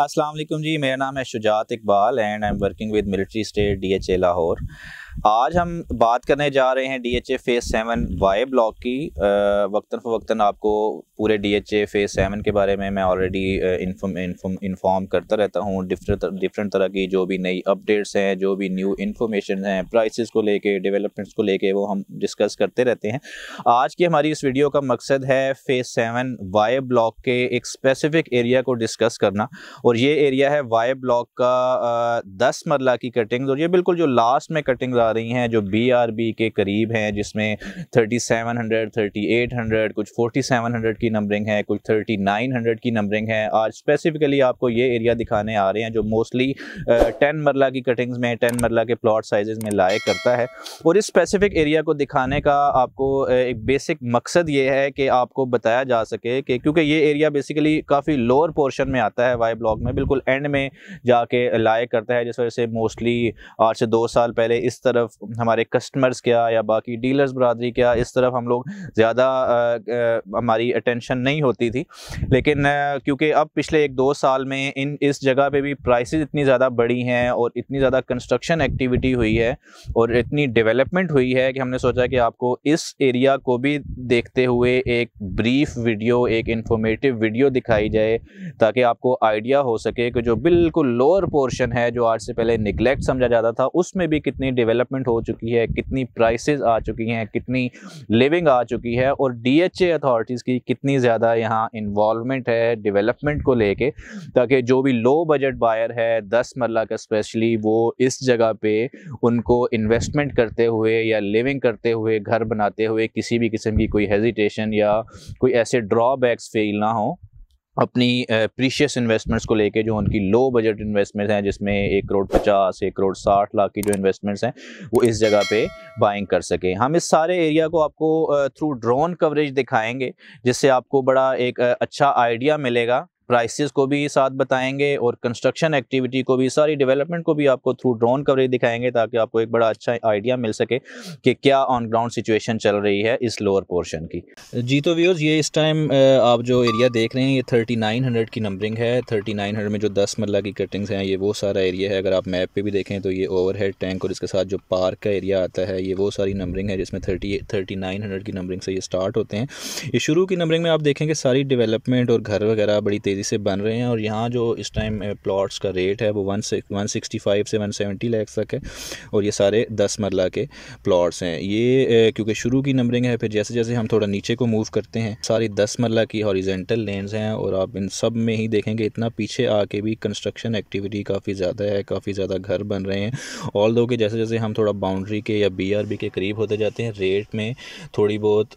असलम जी मेरा नाम है Shujaat Iqbal and I am working with military state D H A Lahore आज हम बात करने जा रहे हैं D H A phase seven Y block की वक्ता फवक्ता आपको पूरे D H A phase seven के बारे में मैं ऑलरेडी इन्फॉर्म uh, करता रहता हूँ डिफरेंट डिफरेंट तरह की जो भी नई अपडेट्स हैं जो भी न्यू इन्फॉर्मेशन हैं प्राइसेस को लेके डेवलपमेंट्स को लेके वो हम डिस्कस करते रहते हैं आज की हमारी इस वीडियो का मकसद है फेज सेवन वाई ब्लॉक के एक स्पेसिफिक एरिया को डिस्कस करना और ये एरिया है वाई ब्लॉक का uh, दस मरला की कटिंग्स और ये बिल्कुल जो लास्ट में कटिंग्स आ रही हैं जो बी के करीब हैं जिसमें thirty seven hundred thirty eight hundred कुछ फोर्टी सेवन हंड्रेड की नंबरिंग है कुछ 3900 की नंबरिंग है आज स्पेसिफिकली आपको ये एरिया दिखाने आ रहे हैं जो मोस्टली टेन मरला की कटिंग्स में टेन मरला के प्लॉट साइजेस में लाया करता है और इस स्पेसिफिक एरिया को दिखाने का आपको एक बेसिक मकसद ये है कि आपको बताया जा सके कि क्योंकि ये एरिया बेसिकली काफ़ी लोअर पोर्शन में आता है वाई ब्लॉक में बिल्कुल एंड में जाके लाया करता है जिस वजह से मोस्टली आज से दो साल पहले इस तरफ हमारे कस्टमर्स क्या या बाकी डीलर्स बरदरी क्या इस तरफ हम लोग ज़्यादा हमारी अटेंशन टेंशन नहीं होती थी लेकिन क्योंकि अब पिछले एक दो साल में इन इस जगह पे भी प्राइसेस इतनी ज़्यादा बढ़ी हैं और इतनी ज़्यादा कंस्ट्रक्शन एक्टिविटी हुई है और इतनी डेवलपमेंट हुई है कि हमने सोचा कि आपको इस एरिया को भी देखते हुए एक ब्रीफ वीडियो एक इन्फॉर्मेटिव वीडियो दिखाई जाए ताकि आपको आइडिया हो सके कि जो बिल्कुल लोअर पोर्शन है जो आज से पहले निगलेक्ट समझा जाता था उसमें भी कितनी डेवलपमेंट हो चुकी है कितनी प्राइसेस आ चुकी हैं कितनी लिविंग आ चुकी है और डीएचए अथॉरिटीज़ की कितनी कितनी ज़्यादा यहाँ इन्वॉलमेंट है डेवलपमेंट को लेके ताकि जो भी लो बजट बायर है दस मरला का स्पेशली वो इस जगह पे उनको इन्वेस्टमेंट करते हुए या लिविंग करते हुए घर बनाते हुए किसी भी किस्म की कोई हेजिटेशन या कोई ऐसे ड्रॉबैक्स फेल ना हो अपनी प्रीशियस इन्वेस्टमेंट्स को लेके जो उनकी लो बजट इन्वेस्टमेंट्स हैं जिसमें एक करोड़ पचास एक करोड़ साठ लाख की जो इन्वेस्टमेंट्स हैं वो इस जगह पे बाइंग कर सकें हम इस सारे एरिया को आपको थ्रू ड्रोन कवरेज दिखाएंगे जिससे आपको बड़ा एक अच्छा आइडिया मिलेगा प्राइसेस को भी साथ बताएंगे और कंस्ट्रक्शन एक्टिविटी को भी सारी डेवलपमेंट को भी आपको थ्रू ड्रोन कवरेज दिखाएंगे ताकि आपको एक बड़ा अच्छा आइडिया मिल सके कि क्या ऑन ग्राउंड सिचुएशन चल रही है इस लोअर पोर्शन की जी तो व्यूज़ ये इस टाइम आप जो एरिया देख रहे हैं ये थर्टी नाइन हंड्रेड की नंबरिंग है थर्टी नाइन हंड्रेड में जो दस मरला की कटिंग्स हैं ये वो सारा एरिया है अगर आप मैप पर भी देखें तो ये ओवर हेड टैंक और इसके साथ जो पार्क का एरिया आता है ये वो सारी नंबरिंग है जिसमें थर्टी थर्टी नाइन हंड्रेड की नंबरिंग से ये स्टार्ट होते हैं ये शुरू की नंबरिंग में आप देखेंगे सारी डिवेलपमेंट और घर वगैरह बड़ी तेज़ी से बन रहे हैं और यहाँ जो इस टाइम प्लॉट्स uh, का रेट है वो वन वन सिक्सटी फाइव से वन सेवेंटी लैख तक है और ये सारे दस मरला के प्लॉट्स हैं ये uh, क्योंकि शुरू की नंबरिंग है फिर जैसे जैसे हम थोड़ा नीचे को मूव करते हैं सारी दस मरला की हॉरिजेंटल लेंस हैं और आप इन सब में ही देखेंगे इतना पीछे आके भी कंस्ट्रक्शन एक्टिविटी काफ़ी ज़्यादा है काफ़ी ज़्यादा घर बन रहे हैं ऑल दो के जैसे जैसे हम थोड़ा बाउंड्री के या बी के करीब होते जाते हैं रेट में थोड़ी बहुत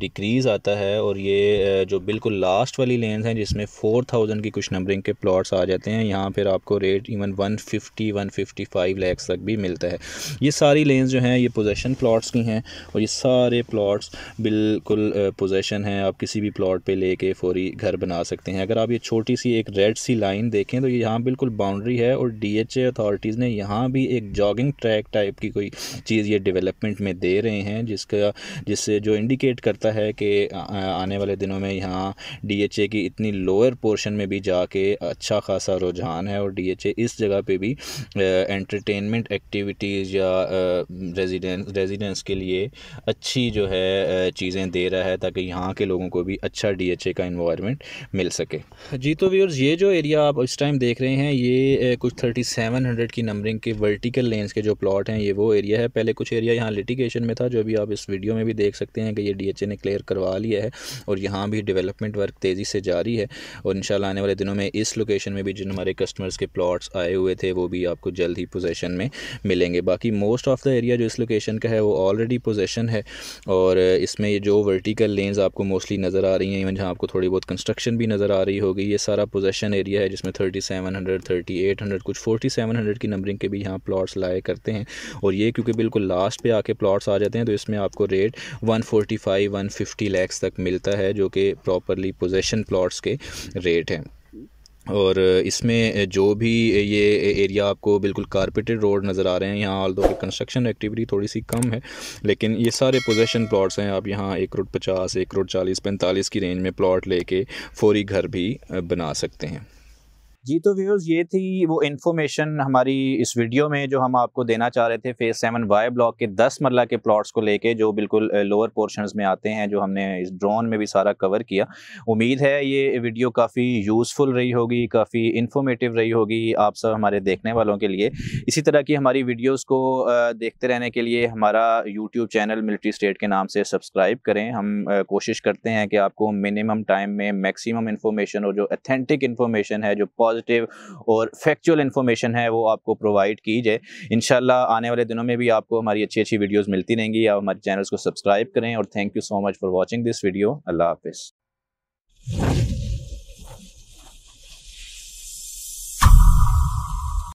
डिक्रीज़ uh, आता है और ये जो बिल्कुल लास्ट वाली लेंस हैं जिसमें फोर फोर थाउजेंड की कुछ नंबरिंग के प्लॉट्स आ जाते हैं यहाँ फिर आपको rate even one fifty one fifty five lakhs तक भी मिलता है ये सारी लेंस जो हैं ये पोजेशन प्लाट्स की हैं और ये सारे प्लाट्स बिल्कुल पोजेसन हैं आप किसी भी प्लाट पर लेके फौरी घर बना सकते हैं अगर आप ये छोटी सी एक रेड सी लाइन देखें तो ये यहाँ बिल्कुल बाउंड्री है और डी एच ए अथॉरिटीज़ ने यहाँ भी एक जॉगिंग ट्रैक टाइप की कोई चीज़ ये डेवलपमेंट में दे रहे हैं जिसका जिससे जो इंडिकेट करता है कि आने वाले दिनों में यहाँ डी एच ए की इतनी लोअर पोर्शन में भी जाके अच्छा खासा रुझान है और डीएचए इस जगह पे भी एंटरटेनमेंट एक्टिविटीज़ या रेजिडेंस रेजिडेंस के लिए अच्छी जो है चीज़ें दे रहा है ताकि यहाँ के लोगों को भी अच्छा डीएचए का इन्वायरमेंट मिल सके जी तो व्यूर्स ये जो एरिया आप इस टाइम देख रहे हैं ये कुछ थर्टी सेवन हंड्रेड की नंबरिंग के वर्टिकल लेंस के जो प्लॉट हैं ये वो एरिया है पहले कुछ एरिया यहाँ लिटिगेशन में था जो अभी आप इस वीडियो में भी देख सकते हैं कि ये डी ने क्लियर करवा लिया है और यहाँ भी डेवलपमेंट वर्क तेज़ी से जारी है और इन आने वाले दिनों में इस लोकेशन में भी जिन हमारे कस्टमर्स के प्लॉट्स आए हुए थे वो भी आपको जल्द ही पोजेसन में मिलेंगे बाकी मोस्ट ऑफ द एरिया जो इस लोकेशन का है वो ऑलरेडी पोजेसन है और इसमें जो वर्टिकल लेंस आपको मोस्टली नज़र आ रही हैं इवन जहाँ आपको थोड़ी बहुत कंस्ट्रक्शन भी नज़र आ रही होगी ये सारा पोजेसन एरिया है जिसमें thirty seven hundred thirty eight hundred कुछ फोर्टी सेवन हंड्रेड की नंबरिंग के भी यहाँ प्लाट्स लाए करते हैं और ये क्योंकि बिल्कुल लास्ट पर आके प्लाट्स आ जाते हैं तो इसमें आपको rate one forty five one fifty lakhs तक मिलता है जो कि प्रॉपरली पोजेसन प्लाट्स के रेट है और इसमें जो भी ये एरिया आपको बिल्कुल कारपेटेड रोड नज़र आ रहे हैं यहाँ आल दो कंस्ट्रक्शन एक्टिविटी थोड़ी सी कम है लेकिन ये सारे पोजेशन प्लाट्स हैं आप यहाँ एक करोड़ पचास एक करोड़ चालीस पैंतालीस की रेंज में प्लाट लेके फौरी घर भी बना सकते हैं जी तो व्यूअर्स ये थी वो इन्फॉर्मेशन हमारी इस वीडियो में जो हम आपको देना चाह रहे थे फेस सेवन वाई ब्लॉक के दस मरला के प्लॉट्स को लेके जो बिल्कुल लोअर पोर्शन में आते हैं जो हमने इस ड्रोन में भी सारा कवर किया उम्मीद है ये वीडियो काफ़ी यूज़फुल रही होगी काफ़ी इन्फॉर्मेटिव रही होगी आप सब हमारे देखने वालों के लिए इसी तरह की हमारी वीडियोज़ को देखते रहने के लिए हमारा यूट्यूब चैनल मिल्ट्री स्टेट के नाम से सब्सक्राइब करें हम कोशिश करते हैं कि आपको मिनिमम टाइम में मैक्सिमम इन्फॉर्मेशन और जो अथेंटिक इन्फॉर्मेशन है जो पॉजिटिव पॉजिटिव और फैक्चुअल इन्फॉर्मेशन है वो आपको प्रोवाइड की जाए इन आने वाले दिनों में भी आपको हमारी अच्छी अच्छी वीडियोज़ मिलती रहेंगी आप हमारे चैनल्स को सब्सक्राइब करें और thank you so much for watching this video अल्लाह हाफिज़